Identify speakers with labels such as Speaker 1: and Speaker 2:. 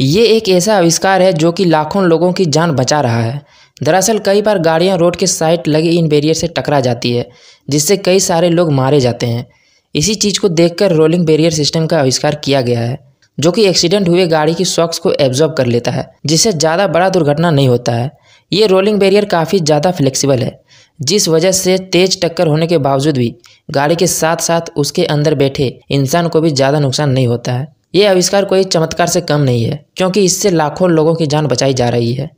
Speaker 1: ये एक ऐसा आविष्कार है जो कि लाखों लोगों की जान बचा रहा है दरअसल कई बार गाड़ियां रोड के साइड लगे इन बैरियर से टकरा जाती है जिससे कई सारे लोग मारे जाते हैं इसी चीज़ को देखकर रोलिंग बैरियर सिस्टम का आविष्कार किया गया है जो कि एक्सीडेंट हुए गाड़ी की शॉक्स को एब्जॉर्ब कर लेता है जिससे ज़्यादा बड़ा दुर्घटना नहीं होता है ये रोलिंग बैरियर काफ़ी ज़्यादा फ्लेक्सिबल है जिस वजह से तेज टक्कर होने के बावजूद भी गाड़ी के साथ साथ उसके अंदर बैठे इंसान को भी ज़्यादा नुकसान नहीं होता है ये आविष्कार कोई चमत्कार से कम नहीं है क्योंकि इससे लाखों लोगों की जान बचाई जा रही है